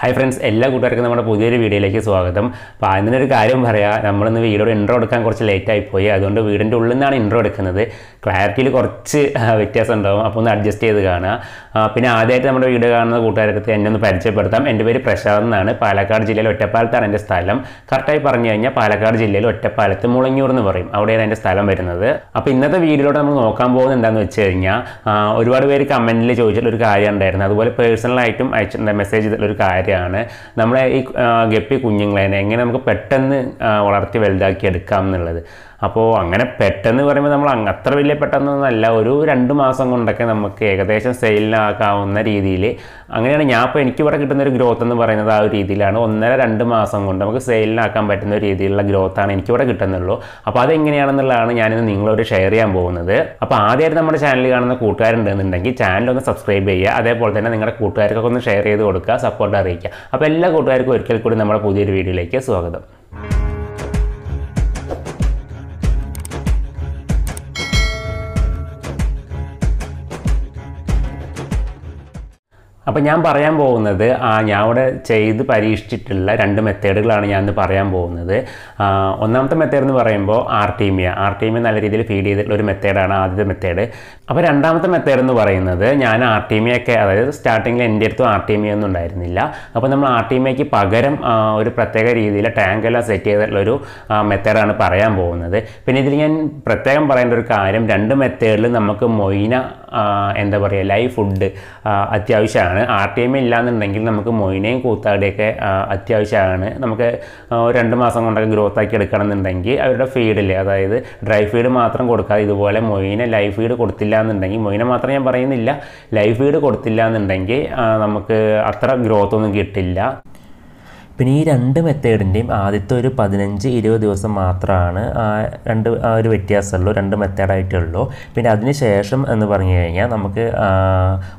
hi friends എല്ലാ കൂട്ടുകാർക്കും നമ്മുടെ പുതിയൊരു വീഡിയോയിലേക്ക് സ്വാഗതം അപ്പോൾ അതിൻ്റെ ഒരു കാര്യം പറയാം നമ്മളിന്ന് വീഡിയോയുടെ ഇൻട്രോ എടുക്കാൻ കുറച്ച് ലേറ്റായി പോയി അതുകൊണ്ട് വീടിൻ്റെ ഉള്ളിൽ നിന്നാണ് ഇൻട്രോ എടുക്കുന്നത് ക്ലാരിറ്റിയിൽ കുറച്ച് വ്യത്യാസം ഉണ്ടാവും അപ്പോൾ ഒന്ന് അഡ്ജസ്റ്റ് ചെയ്ത് കാണുക പിന്നെ ആദ്യമായിട്ട് നമ്മുടെ വീഡിയോ കാണുന്ന കൂട്ടുകാർക്ക് എന്നെ ഒന്ന് പരിചയപ്പെടുത്താം എൻ്റെ പേര് പ്രശാന്ത് എന്നാണ് പാലക്കാട് ജില്ലയിൽ ഒറ്റപ്പാലത്താണ് എൻ്റെ സ്ഥലം കറക്റ്റായി പറഞ്ഞു കഴിഞ്ഞാൽ പാലക്കാട് ജില്ലയിൽ ഒറ്റപ്പാലത്ത് മുളങ്ങൂർ എന്ന് പറയും അവിടെയാണ് എൻ്റെ സ്ഥലം വരുന്നത് അപ്പോൾ ഇന്നത്തെ വീഡിയോയിലൂടെ നമ്മൾ നോക്കാൻ പോകുന്നത് എന്താണെന്ന് വെച്ച് കഴിഞ്ഞാൽ ഒരുപാട് പേര് കമൻറ്റിൽ ചോദിച്ചിട്ടുള്ള ഒരു കാര്യം ഉണ്ടായിരുന്നു അതുപോലെ പേഴ്സണലായിട്ടും അയച്ചിട്ടുണ്ട് മെസ്സേജ് ചെയ്തിട്ടുള്ള ഒരു കാര്യം കാര്യമാണ് നമ്മളെ ഈ ഗപ്പി കുഞ്ഞുങ്ങളെ എങ്ങനെ നമുക്ക് പെട്ടെന്ന് വളർത്തി വലുതാക്കി എടുക്കാം എന്നുള്ളത് അപ്പോൾ അങ്ങനെ പെട്ടെന്ന് പറയുമ്പോൾ നമ്മൾ അത്ര വലിയ പെട്ടെന്നൊന്നല്ല ഒരു രണ്ട് മാസം കൊണ്ടൊക്കെ നമുക്ക് ഏകദേശം സെയിലിനാക്കാവുന്ന രീതിയിൽ അങ്ങനെയാണ് ഞാൻ ഇപ്പോൾ എനിക്ക് ഇവിടെ കിട്ടുന്ന ഒരു ഗ്രോത്ത് എന്ന് പറയുന്നത് ആ ഒരു രീതിയിലാണ് ഒന്നര രണ്ട് മാസം കൊണ്ട് നമുക്ക് സെയിലിനാക്കാൻ പറ്റുന്ന രീതിയിലുള്ള ഗ്രോത്താണ് എനിക്കിവിടെ കിട്ടുന്നുള്ളൂ അപ്പോൾ അതെങ്ങനെയാണെന്നുള്ളതാണ് ഞാനിന്ന് നിങ്ങളോട് ഷെയർ ചെയ്യാൻ പോകുന്നത് അപ്പോൾ ആദ്യമായിട്ട് നമ്മുടെ ചാനൽ കാണുന്ന കൂട്ടുകാരുണ്ടെന്നുണ്ടെങ്കിൽ ചാനലൊന്ന് സബ്സ്ക്രൈബ് ചെയ്യുക അതേപോലെ തന്നെ നിങ്ങളുടെ കൂട്ടുകാർക്കൊക്കെ ഒന്ന് ഷെയർ ചെയ്ത് കൊടുക്കുക സപ്പോർട്ട് അറിയിക്കുക അപ്പോൾ എല്ലാ കൂട്ടുകാർക്കും ഒരിക്കൽ കൂടി നമ്മുടെ പുതിയൊരു വീഡിയോയിലേക്ക് സ്വാഗതം അപ്പോൾ ഞാൻ പറയാൻ പോകുന്നത് ഞാൻ അവിടെ ചെയ്ത് പരീക്ഷിച്ചിട്ടുള്ള രണ്ട് മെത്തേഡുകളാണ് ഞാൻ ഇന്ന് പറയാൻ പോകുന്നത് ഒന്നാമത്തെ മെത്തേഡ് എന്ന് പറയുമ്പോൾ ആർട്ടീമിയ ആർട്ടീമിയ നല്ല രീതിയിൽ ഫീഡ് ചെയ്തിട്ടുള്ള ഒരു മെത്തേഡാണ് ആദ്യത്തെ മെത്തേഡ് അപ്പോൾ രണ്ടാമത്തെ മെത്തേഡ് എന്ന് പറയുന്നത് ഞാൻ ആർട്ടീമിയൊക്കെ അതായത് സ്റ്റാർട്ടിങ്ങിൽ എൻ്റെ അടുത്തും ആർട്ടീമിയ ഒന്നും ഉണ്ടായിരുന്നില്ല അപ്പോൾ നമ്മൾ ആർട്ടീമിയയ്ക്ക് പകരം ഒരു പ്രത്യേക രീതിയിൽ എല്ലാം സെറ്റ് ചെയ്തിട്ടുള്ള ഒരു മെത്തേഡാണ് പറയാൻ പോകുന്നത് പിന്നെ ഇതിൽ ഞാൻ പ്രത്യേകം പറയേണ്ട ഒരു കാര്യം രണ്ട് മെത്തേഡിൽ നമുക്ക് മൊയ്ന എന്താ പറയുക ലൈവ് ഫുഡ് അത്യാവശ്യമാണ് ആണ് ആർ ടി എം ഇല്ലാന്നുണ്ടെങ്കിൽ നമുക്ക് മൊയിനെയും കൂത്താടിയൊക്കെ അത്യാവശ്യമാണ് നമുക്ക് രണ്ട് മാസം കൊണ്ടൊക്കെ ഗ്രോത്ത് ആക്കി എന്നുണ്ടെങ്കിൽ അവരുടെ ഫീഡിൽ അതായത് ഡ്രൈ ഫീഡ് മാത്രം കൊടുക്കാതെ ഇതുപോലെ മൊയിനെ ലൈഫ് ഫീഡ് കൊടുത്തില്ല എന്നുണ്ടെങ്കിൽ മൊയിനെ മാത്രം ഞാൻ പറയുന്നില്ല ലൈഫ് ഫീഡ് കൊടുത്തില്ല എന്നുണ്ടെങ്കിൽ നമുക്ക് അത്ര ഗ്രോത്ത് ഒന്നും കിട്ടില്ല പിന്നെ ഈ രണ്ട് മെത്തേഡിൻ്റെയും ആദ്യത്തെ ഒരു പതിനഞ്ച് ഇരുപത് ദിവസം മാത്രമാണ് ആ രണ്ട് ആ ഒരു വ്യത്യാസമുള്ളൂ രണ്ട് മെത്തേഡായിട്ടുള്ളൂ പിന്നെ അതിന് ശേഷം എന്ന് പറഞ്ഞു കഴിഞ്ഞാൽ നമുക്ക്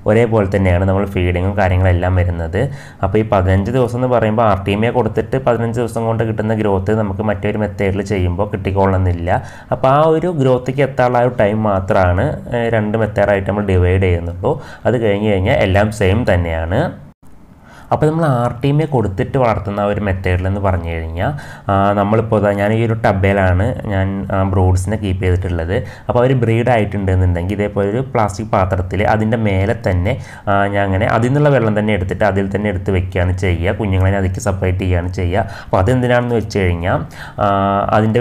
ഒരേപോലെ തന്നെയാണ് നമ്മൾ ഫീഡിങ്ങും കാര്യങ്ങളെല്ലാം വരുന്നത് അപ്പോൾ ഈ പതിനഞ്ച് ദിവസം എന്ന് പറയുമ്പോൾ ആർ ടി കൊടുത്തിട്ട് പതിനഞ്ച് ദിവസം കൊണ്ട് കിട്ടുന്ന ഗ്രോത്ത് നമുക്ക് മറ്റൊരു മെത്തേഡിൽ ചെയ്യുമ്പോൾ കിട്ടിക്കൊള്ളണമെന്നില്ല അപ്പോൾ ആ ഒരു ഗ്രോത്തിക്ക് എത്താനുള്ള ആ ഒരു ടൈം മാത്രമാണ് രണ്ട് മെത്തേഡായിട്ട് നമ്മൾ ഡിവൈഡ് ചെയ്യുന്നുള്ളൂ അത് കഴിഞ്ഞ് കഴിഞ്ഞാൽ എല്ലാം സെയിം തന്നെയാണ് അപ്പോൾ നമ്മൾ ആർ ടി എമ്മിനെ കൊടുത്തിട്ട് വളർത്തുന്ന ഒരു മെത്തേഡിലെന്ന് പറഞ്ഞു കഴിഞ്ഞാൽ നമ്മളിപ്പോൾ ഞാൻ ഈ ഒരു ടബേലാണ് ഞാൻ ബ്രോഡ്സിനെ കീപ്പ് ചെയ്തിട്ടുള്ളത് അപ്പോൾ അവർ ബ്രീഡ് ആയിട്ടുണ്ടെന്നുണ്ടെങ്കിൽ ഇതേപോലെ ഒരു പ്ലാസ്റ്റിക് പാത്രത്തിൽ അതിൻ്റെ മേലെ തന്നെ ഞാൻ അങ്ങനെ അതിൽ നിന്നുള്ള വെള്ളം തന്നെ എടുത്തിട്ട് അതിൽ തന്നെ എടുത്ത് വെക്കുകയാണ് ചെയ്യുക കുഞ്ഞുങ്ങളെ അതിക്ക് സെപ്പറേറ്റ് ചെയ്യുകയാണ് ചെയ്യുക അപ്പോൾ അതെന്തിനാണെന്ന് വെച്ച് കഴിഞ്ഞാൽ അതിൻ്റെ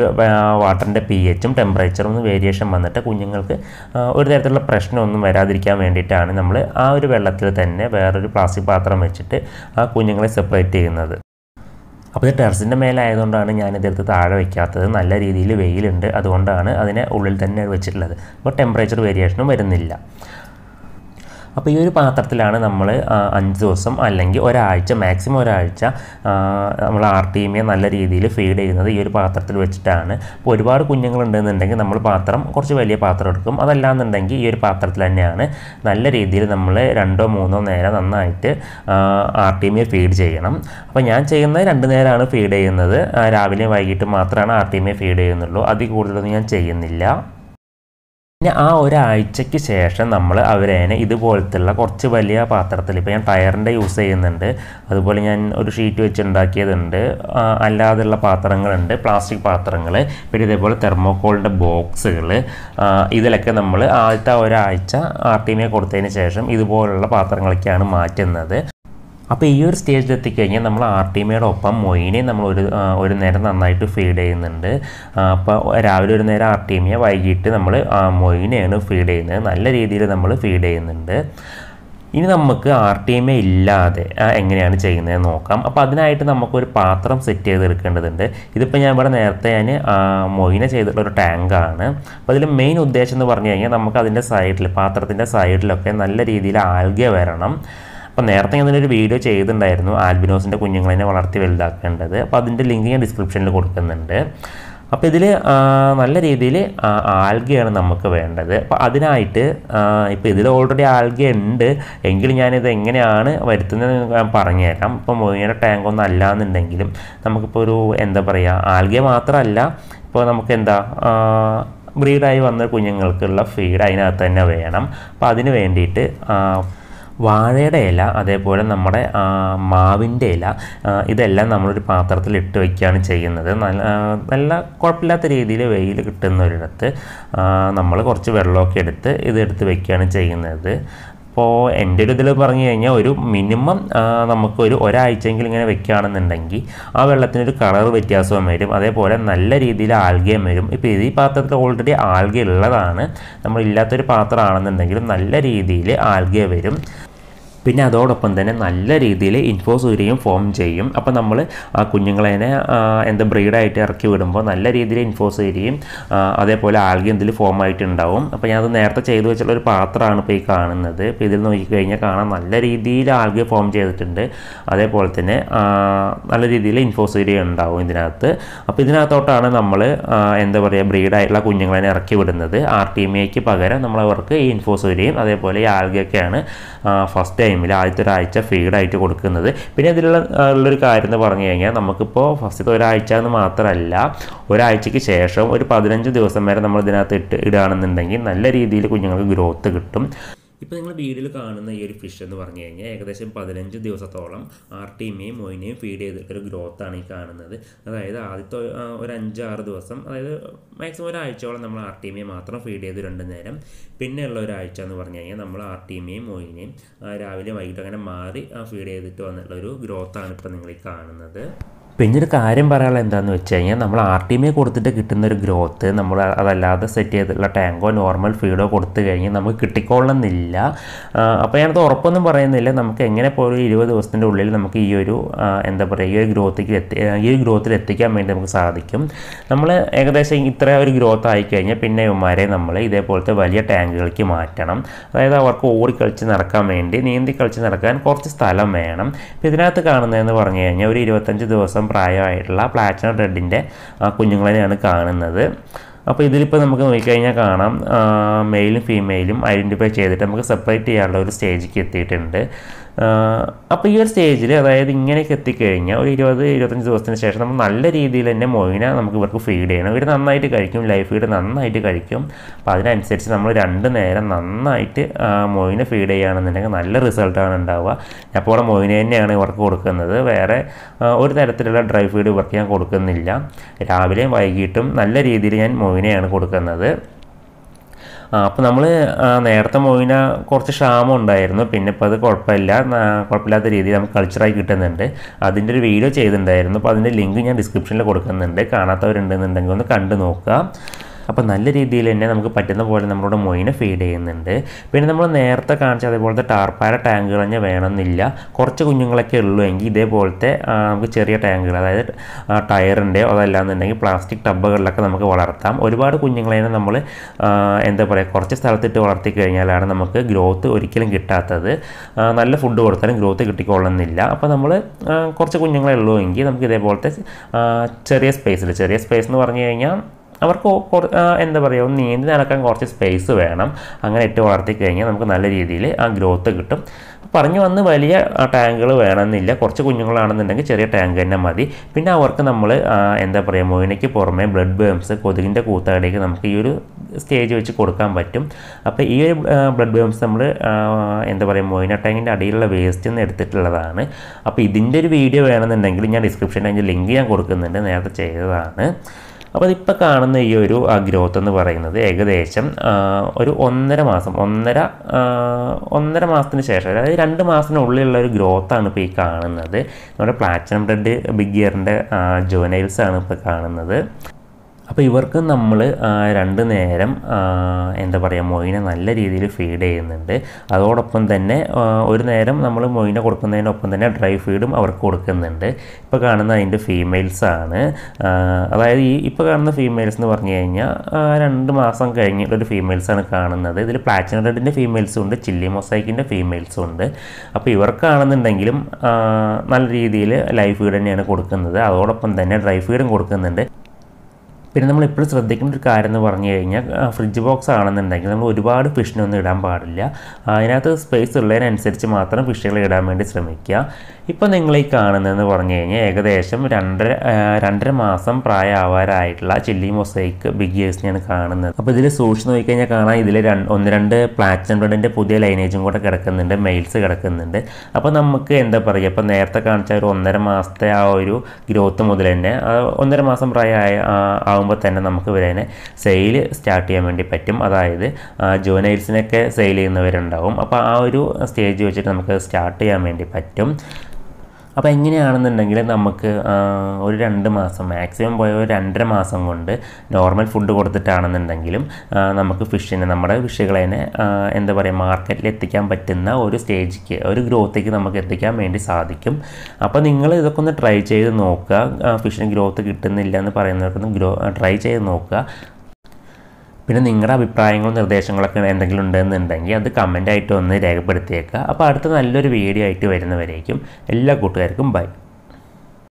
വാട്ടറിൻ്റെ പി എച്ചും ടെമ്പറേച്ചറും ഒന്ന് വേരിയേഷൻ വന്നിട്ട് കുഞ്ഞുങ്ങൾക്ക് ഒരു തരത്തിലുള്ള പ്രശ്നമൊന്നും വരാതിരിക്കാൻ വേണ്ടിയിട്ടാണ് നമ്മൾ ആ ഒരു വെള്ളത്തിൽ തന്നെ വേറൊരു പ്ലാസ്റ്റിക് പാത്രം വെച്ചിട്ട് ആ കുഞ്ഞുങ്ങളെ സെപ്പറേറ്റ് ചെയ്യുന്നത് അപ്പോൾ ഇത് ടെറസിൻ്റെ മേലായതുകൊണ്ടാണ് ഞാനിതെടുത്ത് താഴെ വയ്ക്കാത്തത് നല്ല രീതിയിൽ വെയിലുണ്ട് അതുകൊണ്ടാണ് അതിനെ ഉള്ളിൽ തന്നെ വെച്ചിട്ടുള്ളത് അപ്പോൾ ടെമ്പറേച്ചർ വേരിയേഷനും വരുന്നില്ല അപ്പോൾ ഈ ഒരു പാത്രത്തിലാണ് നമ്മൾ അഞ്ച് ദിവസം അല്ലെങ്കിൽ ഒരാഴ്ച മാക്സിമം ഒരാഴ്ച നമ്മൾ ആർ ടി എമ്മിയെ നല്ല രീതിയിൽ ഫീഡ് ചെയ്യുന്നത് ഈ ഒരു പാത്രത്തിൽ വെച്ചിട്ടാണ് അപ്പോൾ ഒരുപാട് കുഞ്ഞുങ്ങളുണ്ടെന്നുണ്ടെങ്കിൽ നമ്മൾ പാത്രം കുറച്ച് വലിയ പാത്രം എടുക്കും അതല്ലാന്നുണ്ടെങ്കിൽ ഈ ഒരു പാത്രത്തിൽ തന്നെയാണ് നല്ല രീതിയിൽ നമ്മൾ രണ്ടോ മൂന്നോ നേരം നന്നായിട്ട് ആർ ടി എമ്മിയെ ഫീഡ് ചെയ്യണം അപ്പോൾ ഞാൻ ചെയ്യുന്നത് രണ്ട് നേരമാണ് ഫീഡ് ചെയ്യുന്നത് രാവിലെ വൈകിട്ട് മാത്രമാണ് ആർ ടി എമ്മിയെ ഫീഡ് ചെയ്യുന്നുള്ളൂ അതിൽ കൂടുതലൊന്നും ഞാൻ ചെയ്യുന്നില്ല ഇനി ആ ഒരാഴ്ചയ്ക്ക് ശേഷം നമ്മൾ അവരേനെ ഇതുപോലത്തുള്ള കുറച്ച് വലിയ പാത്രത്തിൽ ഇപ്പോൾ ഞാൻ ടയറിൻ്റെ യൂസ് ചെയ്യുന്നുണ്ട് അതുപോലെ ഞാൻ ഒരു ഷീറ്റ് വെച്ച് ഉണ്ടാക്കിയതുണ്ട് അല്ലാതെയുള്ള പാത്രങ്ങളുണ്ട് പ്ലാസ്റ്റിക് പാത്രങ്ങൾ പിന്നെ ഇതേപോലെ തെർമോക്കോളിൻ്റെ ബോക്സുകൾ ഇതിലൊക്കെ നമ്മൾ ആദ്യത്തെ ഒരാഴ്ച ആർ ടി എമ്മിയെ കൊടുത്തതിന് ശേഷം ഇതുപോലുള്ള പാത്രങ്ങളൊക്കെയാണ് മാറ്റുന്നത് അപ്പോൾ ഈ ഒരു സ്റ്റേജിൽ എത്തിക്കഴിഞ്ഞാൽ നമ്മൾ ആർ ടി എമ്മയുടെ ഒപ്പം മൊയിനെ നമ്മൾ ഒരു ഒരു നേരം നന്നായിട്ട് ഫീഡ് ചെയ്യുന്നുണ്ട് അപ്പോൾ രാവിലെ ഒരു നേരം ആർ ടി എമ്മയെ വൈകിട്ട് നമ്മൾ മൊയിനെയാണ് ഫീഡ് ചെയ്യുന്നത് നല്ല രീതിയിൽ നമ്മൾ ഫീഡ് ചെയ്യുന്നുണ്ട് ഇനി നമുക്ക് ആർ ടി എം എ ഇല്ലാതെ എങ്ങനെയാണ് ചെയ്യുന്നത് നോക്കാം അപ്പോൾ അതിനായിട്ട് നമുക്കൊരു പാത്രം സെറ്റ് ചെയ്തെടുക്കേണ്ടതുണ്ട് ഇതിപ്പോൾ ഞാൻ ഇവിടെ നേരത്തെ ഞാൻ മൊയിന ചെയ്തിട്ടുള്ള ഒരു ടാങ്കാണ് അപ്പോൾ അതിൽ മെയിൻ ഉദ്ദേശം എന്ന് പറഞ്ഞു കഴിഞ്ഞാൽ നമുക്ക് അതിൻ്റെ സൈഡിൽ പാത്രത്തിൻ്റെ സൈഡിലൊക്കെ നല്ല രീതിയിൽ ആൽഗ വരണം അപ്പോൾ നേരത്തെ ഞാൻ ഇതിനൊരു വീഡിയോ ചെയ്തിട്ടുണ്ടായിരുന്നു ആൽബിനോസിൻ്റെ കുഞ്ഞുങ്ങളെ വളർത്തി വലുതാക്കേണ്ടത് അപ്പോൾ അതിൻ്റെ ലിങ്ക് ഞാൻ ഡിസ്ക്രിപ്ഷനിൽ കൊടുക്കുന്നുണ്ട് അപ്പോൾ ഇതിൽ നല്ല രീതിയിൽ ആൽഗയാണ് നമുക്ക് വേണ്ടത് അപ്പോൾ അതിനായിട്ട് ഇപ്പോൾ ഇതിൽ ഓൾറെഡി ആൽഗ ഉണ്ട് എങ്കിൽ ഞാനിത് എങ്ങനെയാണ് വരുത്തുന്നത് പറഞ്ഞുതരാം ഇപ്പോൾ മൊയ്യയുടെ ടാങ്ക് ഒന്നും അല്ല എന്നുണ്ടെങ്കിലും നമുക്കിപ്പോൾ ഒരു എന്താ പറയുക ആൽഗ മാത്രമല്ല ഇപ്പോൾ നമുക്ക് എന്താ ബ്രീഡായി വന്ന കുഞ്ഞുങ്ങൾക്കുള്ള ഫീഡ് അതിനകത്ത് തന്നെ വേണം അപ്പോൾ അതിന് വേണ്ടിയിട്ട് വാഴയുടെ ഇല അതേപോലെ നമ്മുടെ മാവിൻ്റെ ഇല ഇതെല്ലാം നമ്മളൊരു പാത്രത്തിൽ ഇട്ട് വയ്ക്കുകയാണ് ചെയ്യുന്നത് നല്ല നല്ല കുഴപ്പമില്ലാത്ത രീതിയിൽ വെയിൽ കിട്ടുന്ന ഒരിടത്ത് നമ്മൾ കുറച്ച് വെള്ളമൊക്കെ എടുത്ത് ഇത് എടുത്ത് വയ്ക്കുകയാണ് ചെയ്യുന്നത് അപ്പോൾ എൻ്റെ ഒരു ഇതിൽ പറഞ്ഞു കഴിഞ്ഞാൽ ഒരു മിനിമം നമുക്കൊരു ഒരാഴ്ചയെങ്കിലും ഇങ്ങനെ വെക്കുകയാണെന്നുണ്ടെങ്കിൽ ആ വെള്ളത്തിനൊരു കളർ വ്യത്യാസവും വരും അതേപോലെ നല്ല രീതിയിൽ ആൽഗയും വരും ഇപ്പോൾ ഈ പാത്രത്തിൽ ഓൾറെഡി ആൽഗ ഉള്ളതാണ് നമ്മൾ പാത്രമാണെന്നുണ്ടെങ്കിലും നല്ല രീതിയിൽ ആൽഗ വരും പിന്നെ അതോടൊപ്പം തന്നെ നല്ല രീതിയിൽ ഇൻഫോസൂരിയും ഫോം ചെയ്യും അപ്പോൾ നമ്മൾ ആ കുഞ്ഞുങ്ങളതിനെ എന്താ ബ്രീഡായിട്ട് ഇറക്കി വിടുമ്പോൾ നല്ല രീതിയിൽ ഇൻഫോസൂരിയും അതേപോലെ ആൽഗയും എന്തിൽ ഫോം ആയിട്ടുണ്ടാവും അപ്പോൾ ഞാനത് നേരത്തെ ചെയ്തു വെച്ചുള്ള ഒരു പാത്രമാണ് ഇപ്പോൾ ഈ കാണുന്നത് ഇപ്പോൾ ഇതിൽ നോക്കിക്കഴിഞ്ഞാൽ കാണാൻ നല്ല രീതിയിൽ ആൽഗ ഫോം ചെയ്തിട്ടുണ്ട് അതേപോലെ തന്നെ നല്ല രീതിയിൽ ഇൻഫോസൂരി ഉണ്ടാവും ഇതിനകത്ത് അപ്പോൾ ഇതിനകത്തോട്ടാണ് നമ്മൾ എന്താ പറയുക ബ്രീഡായിട്ടുള്ള കുഞ്ഞുങ്ങളെ ഇറക്കി വിടുന്നത് ആർ ടി എം എക്ക് പകരം നമ്മളവർക്ക് ഈ ഇൻഫോസൂരിയും അതേപോലെ ഈ ആൽഗയൊക്കെയാണ് ഫസ്റ്റ് ടൈമിൽ ആദ്യത്തെ ഒരാഴ്ച ഫീഡ് ആയിട്ട് കൊടുക്കുന്നത് പിന്നെ ഇതിലുള്ള ഉള്ളൊരു കാര്യം എന്ന് പറഞ്ഞു കഴിഞ്ഞാൽ നമുക്കിപ്പോൾ ഫസ്റ്റത്തെ ഒരാഴ്ച എന്ന് മാത്രമല്ല ഒരാഴ്ചയ്ക്ക് ശേഷം ഒരു പതിനഞ്ച് ദിവസം വരെ നമ്മൾ ഇതിനകത്ത് ഇട്ട് ഇടുകയാണെന്നുണ്ടെങ്കിൽ നല്ല രീതിയിൽ കുഞ്ഞുങ്ങൾക്ക് ഗ്രോത്ത് കിട്ടും ഇപ്പോൾ നിങ്ങൾ വീഡിയോയിൽ കാണുന്ന ഈ ഒരു ഫിഷ് എന്ന് പറഞ്ഞു കഴിഞ്ഞാൽ ഏകദേശം പതിനഞ്ച് ദിവസത്തോളം ആർട്ടിമയും മൊയിനെയും ഫീഡ് ചെയ്തിട്ടൊരു ഗ്രോത്താണ് ഈ കാണുന്നത് അതായത് ആദ്യത്തെ ഒരു അഞ്ചാറ് ദിവസം അതായത് മാക്സിമം ഒരാഴ്ചയോളം നമ്മൾ ആർട്ടിമയെ മാത്രം ഫീഡ് ചെയ്ത് രണ്ട് നേരം പിന്നെയുള്ള ഒരാഴ്ച എന്ന് പറഞ്ഞു കഴിഞ്ഞാൽ നമ്മൾ ആർട്ടിമയും മൊയിനെയും രാവിലെ വൈകിട്ട് അങ്ങനെ മാറി ഫീഡ് ചെയ്തിട്ട് വന്നിട്ടുള്ള ഒരു ഗ്രോത്താണ് ഇപ്പോൾ നിങ്ങൾ ഈ കാണുന്നത് പിന്നെ ഒരു കാര്യം പറയാനുള്ള എന്താണെന്ന് വെച്ച് കഴിഞ്ഞാൽ നമ്മൾ ആർ ടി എമ്മേ കൊടുത്തിട്ട് കിട്ടുന്ന ഒരു ഗ്രോത്ത് നമ്മൾ അതല്ലാതെ സെറ്റ് ചെയ്തിട്ടുള്ള ടാങ്കോ നോർമൽ ഫീഡോ കൊടുത്തു കഴിഞ്ഞാൽ നമുക്ക് കിട്ടിക്കൊള്ളണമെന്നില്ല അപ്പോൾ ഞാനത് ഉറപ്പൊന്നും പറയുന്നില്ല നമുക്ക് എങ്ങനെ പോലും ഇരുപത് ദിവസത്തിൻ്റെ ഉള്ളിൽ നമുക്ക് ഈ ഒരു എന്താ പറയുക ഈ ഒരു ഗ്രോത്തിക്ക് എത്തി ഈ ഒരു ഗ്രോത്തിൽ എത്തിക്കാൻ വേണ്ടി നമുക്ക് സാധിക്കും നമ്മൾ ഏകദേശം ഇത്ര ഒരു ഗ്രോത്ത് ആയിക്കഴിഞ്ഞാൽ പിന്നെ ഇവന്മാരെ നമ്മൾ ഇതേപോലത്തെ വലിയ ടാങ്കുകൾക്ക് മാറ്റണം അതായത് അവർക്ക് ഓടിക്കളിച്ച് നടക്കാൻ വേണ്ടി നീന്തി കളിച്ച് നടക്കാൻ കുറച്ച് സ്ഥലം വേണം ഇപ്പോൾ ഇതിനകത്ത് കാണുന്നതെന്ന് പറഞ്ഞു കഴിഞ്ഞാൽ ഒരു ഇരുപത്തഞ്ച് ദിവസം വർഷം പ്രായമായിട്ടുള്ള പ്ലാറ്റിനം റെഡിൻ്റെ കുഞ്ഞുങ്ങളെയാണ് കാണുന്നത് അപ്പോൾ ഇതിലിപ്പോൾ നമുക്ക് നോക്കിക്കഴിഞ്ഞാൽ കാണാം മെയിലും ഫീമെയിലും ഐഡൻറ്റിഫൈ ചെയ്തിട്ട് നമുക്ക് സെപ്പറേറ്റ് ചെയ്യാനുള്ള ഒരു സ്റ്റേജിലേക്ക് എത്തിയിട്ടുണ്ട് അപ്പോൾ ഈ ഒരു സ്റ്റേജിൽ അതായത് ഇങ്ങനെയൊക്കെ എത്തിക്കഴിഞ്ഞാൽ ഒരു ഇരുപത് ഇരുപത്തഞ്ച് ദിവസത്തിന് ശേഷം നമ്മൾ നല്ല രീതിയിൽ തന്നെ മൊയിന നമുക്ക് ഇവർക്ക് ഫീഡ് ചെയ്യണം ഇവർ നന്നായിട്ട് കഴിക്കും ലൈഫ് ഫീഡ് നന്നായിട്ട് കഴിക്കും അപ്പോൾ അതിനനുസരിച്ച് നമ്മൾ രണ്ട് നേരം നന്നായിട്ട് മൊയിന ഫീഡ് ചെയ്യുകയാണെന്നുണ്ടെങ്കിൽ നല്ല റിസൾട്ടാണ് ഉണ്ടാവുക അപ്പോൾ ഇവിടെ മൊയിന തന്നെയാണ് ഇവർക്ക് കൊടുക്കുന്നത് വേറെ ഒരു തരത്തിലുള്ള ഡ്രൈ ഫീഡ് ഇവർക്ക് ഞാൻ കൊടുക്കുന്നില്ല രാവിലെയും വൈകിട്ടും നല്ല രീതിയിൽ ഞാൻ മൊയിനയാണ് കൊടുക്കുന്നത് അപ്പോൾ നമ്മൾ നേരത്തെ മോയിന കുറച്ച് ക്ഷാമം ഉണ്ടായിരുന്നു പിന്നെ ഇപ്പോൾ അത് കുഴപ്പമില്ല കുഴപ്പമില്ലാത്ത രീതിയിൽ നമുക്ക് കൾച്ചറായി കിട്ടുന്നുണ്ട് അതിൻ്റെ ഒരു വീഡിയോ ചെയ്തിട്ടുണ്ടായിരുന്നു അപ്പോൾ അതിൻ്റെ ലിങ്ക് ഞാൻ ഡിസ്ക്രിപ്ഷനിൽ കൊടുക്കുന്നുണ്ട് കാണാത്തവരുണ്ടെന്നുണ്ടെങ്കിൽ ഒന്ന് കണ്ടു നോക്കുക അപ്പോൾ നല്ല രീതിയിൽ തന്നെ നമുക്ക് പറ്റുന്ന പോലെ നമ്മളുടെ മൊയിനെ ഫീഡ് ചെയ്യുന്നുണ്ട് പിന്നെ നമ്മൾ നേരത്തെ കാണിച്ച അതേപോലത്തെ ടാർപ്പായ ടാങ്കുകൾ തന്നെ വേണമെന്നില്ല കുറച്ച് കുഞ്ഞുങ്ങളൊക്കെ ഉള്ളൂ എങ്കിൽ ഇതേപോലത്തെ നമുക്ക് ചെറിയ ടാങ്കുകൾ അതായത് ടയറിൻ്റെ അതല്ലാന്നുണ്ടെങ്കിൽ പ്ലാസ്റ്റിക് ടബ്ബുകളിലൊക്കെ നമുക്ക് വളർത്താം ഒരുപാട് കുഞ്ഞുങ്ങളെ നമ്മൾ എന്താ പറയുക കുറച്ച് സ്ഥലത്തിട്ട് വളർത്തി കഴിഞ്ഞാലാണ് നമുക്ക് ഗ്രോത്ത് ഒരിക്കലും കിട്ടാത്തത് നല്ല ഫുഡ് കൊടുത്താലും ഗ്രോത്ത് കിട്ടിക്കൊള്ളുന്നില്ല അപ്പോൾ നമ്മൾ കുറച്ച് കുഞ്ഞുങ്ങളെ ഉള്ളൂ എങ്കിൽ നമുക്ക് ഇതേപോലത്തെ ചെറിയ സ്പേസിൽ ചെറിയ സ്പേസ് എന്ന് പറഞ്ഞു കഴിഞ്ഞാൽ അവർക്ക് എന്താ പറയുക ഒന്ന് നീന്തി നടക്കാൻ കുറച്ച് സ്പേസ് വേണം അങ്ങനെ ഇട്ട് വളർത്തി കഴിഞ്ഞാൽ നമുക്ക് നല്ല രീതിയിൽ ആ ഗ്രോത്ത് കിട്ടും പറഞ്ഞു വന്ന് വലിയ ടാങ്കുകൾ വേണമെന്നില്ല കുറച്ച് കുഞ്ഞുങ്ങളാണെന്നുണ്ടെങ്കിൽ ചെറിയ ടാങ്ക് തന്നെ മതി പിന്നെ അവർക്ക് നമ്മൾ എന്താ പറയുക മൊയിനയ്ക്ക് പുറമെ ബ്ലഡ് ബേംസ് കൊതുകിൻ്റെ കൂത്താടിയൊക്കെ നമുക്ക് ഈ ഒരു സ്റ്റേജ് വെച്ച് കൊടുക്കാൻ പറ്റും അപ്പോൾ ഈ ഒരു ബ്ലഡ് ബേംസ് നമ്മൾ എന്താ പറയുക മൊയിന ടാങ്കിൻ്റെ അടിയിലുള്ള വേസ്റ്റ് നിന്ന് എടുത്തിട്ടുള്ളതാണ് അപ്പോൾ ഇതിൻ്റെ ഒരു വീഡിയോ വേണമെന്നുണ്ടെങ്കിൽ ഞാൻ ഡിസ്ക്രിപ്ഷനിൽ അതിൻ്റെ ലിങ്ക് ഞാൻ കൊടുക്കുന്നുണ്ട് നേരത്തെ ചെയ്തതാണ് അപ്പോൾ അതിപ്പോൾ കാണുന്ന ഈ ഒരു ഗ്രോത്ത് എന്ന് പറയുന്നത് ഏകദേശം ഒരു ഒന്നര മാസം ഒന്നര ഒന്നര മാസത്തിന് ശേഷം അതായത് രണ്ട് മാസത്തിനുള്ളിലുള്ള ഒരു ഗ്രോത്താണ് ഇപ്പോൾ ഈ കാണുന്നത് നമ്മുടെ പ്ലാറ്റിനം ബ്രെഡ് ബിഗ് ഇയറിൻ്റെ ആണ് ഇപ്പോൾ കാണുന്നത് അപ്പോൾ ഇവർക്ക് നമ്മൾ രണ്ട് നേരം എന്താ പറയുക മൊയിനെ നല്ല രീതിയിൽ ഫീഡ് ചെയ്യുന്നുണ്ട് അതോടൊപ്പം തന്നെ ഒരു നേരം നമ്മൾ മൊയിനെ കൊടുക്കുന്നതിനൊപ്പം തന്നെ ഡ്രൈ ഫീഡും അവർക്ക് കൊടുക്കുന്നുണ്ട് ഇപ്പോൾ കാണുന്ന അതിൻ്റെ ഫീമെയിൽസ് ആണ് അതായത് ഈ ഇപ്പോൾ കാണുന്ന ഫീമെയിൽസ് എന്ന് പറഞ്ഞു കഴിഞ്ഞാൽ രണ്ട് മാസം കഴിഞ്ഞിട്ടൊരു ഫീമെയിൽസ് ആണ് കാണുന്നത് ഇതിൽ പ്ലാറ്റിന റെഡിൻ്റെ ഫീമെയിൽസും ഉണ്ട് ചില്ലി മൊസൈക്കിൻ്റെ ഫീമെയിൽസും ഉണ്ട് അപ്പോൾ ഇവർക്കാണെന്നുണ്ടെങ്കിലും നല്ല രീതിയിൽ ലൈഫ് ഫീഡ് തന്നെയാണ് കൊടുക്കുന്നത് അതോടൊപ്പം തന്നെ ഡ്രൈ ഫീഡും കൊടുക്കുന്നുണ്ട് പിന്നെ നമ്മൾ എപ്പോഴും ശ്രദ്ധിക്കേണ്ട ഒരു കാര്യം എന്ന് പറഞ്ഞു കഴിഞ്ഞാൽ ഫ്രിഡ്ജ് ബോക്സ് ആണെന്നുണ്ടെങ്കിൽ നമ്മൾ ഒരുപാട് ഫിഷിനൊന്നും ഇടാൻ പാടില്ല അതിനകത്ത് സ്പേസ് ഉള്ളതിനനുസരിച്ച് മാത്രം ഫിഷുകൾ ഇടാൻ വേണ്ടി ശ്രമിക്കുക ഇപ്പോൾ നിങ്ങൾ ഈ കാണുന്നതെന്ന് പറഞ്ഞു കഴിഞ്ഞാൽ ഏകദേശം രണ്ടര രണ്ടര മാസം പ്രായമാവാറായിട്ടുള്ള ചില്ലി മൊസൈക്ക് ബിഗിയേഴ്സിനെയാണ് കാണുന്നത് അപ്പോൾ ഇതിൽ സൂക്ഷിച്ച് നോക്കിക്കഴിഞ്ഞാൽ കാണാം ഇതിൽ രണ്ട് ഒന്ന് രണ്ട് പ്ലാറ്റിനം ബ്ലഡിൻ്റെ പുതിയ ലൈനേജും കൂടെ കിടക്കുന്നുണ്ട് മെയിൽസ് കിടക്കുന്നുണ്ട് അപ്പോൾ നമുക്ക് എന്താ പറയുക ഇപ്പോൾ നേരത്തെ കാണിച്ച ഒരു ഒന്നര മാസത്തെ ആ ഒരു ഗ്രോത്ത് മുതൽ തന്നെ ഒന്നര മാസം പ്രായമായ ആകുമ്പോൾ തന്നെ നമുക്ക് ഇവരതിനെ സെയിൽ സ്റ്റാർട്ട് ചെയ്യാൻ വേണ്ടി പറ്റും അതായത് ജൂനൈൽസിനൊക്കെ സെയിൽ ചെയ്യുന്നവരുണ്ടാവും അപ്പോൾ ആ ഒരു സ്റ്റേജ് വെച്ചിട്ട് നമുക്ക് സ്റ്റാർട്ട് ചെയ്യാൻ വേണ്ടി പറ്റും അപ്പോൾ എങ്ങനെയാണെന്നുണ്ടെങ്കിൽ നമുക്ക് ഒരു രണ്ട് മാസം മാക്സിമം പോയ ഒരു രണ്ടര മാസം കൊണ്ട് നോർമൽ ഫുഡ് കൊടുത്തിട്ടാണെന്നുണ്ടെങ്കിലും നമുക്ക് ഫിഷിനെ നമ്മുടെ ഫിഷുകളതിനെ എന്താ പറയുക മാർക്കറ്റിൽ എത്തിക്കാൻ പറ്റുന്ന ഒരു സ്റ്റേജിക്ക് ഒരു ഗ്രോത്തേക്ക് നമുക്ക് എത്തിക്കാൻ വേണ്ടി സാധിക്കും അപ്പോൾ നിങ്ങൾ ഇതൊക്കെ ഒന്ന് ട്രൈ ചെയ്ത് നോക്കുക ഫിഷിന് ഗ്രോത്ത് കിട്ടുന്നില്ല എന്ന് പറയുന്നവർക്കൊന്ന് ഗ്രോ ട്രൈ ചെയ്ത് നോക്കുക പിന്നെ നിങ്ങളുടെ അഭിപ്രായങ്ങളും നിർദ്ദേശങ്ങളൊക്കെ എന്തെങ്കിലും ഉണ്ടെന്നുണ്ടെങ്കിൽ അത് കമൻ്റായിട്ട് ഒന്ന് രേഖപ്പെടുത്തിയേക്കുക അപ്പോൾ അടുത്ത നല്ലൊരു വീഡിയോ ആയിട്ട് വരുന്നവരേക്കും എല്ലാ കൂട്ടുകാർക്കും ബൈ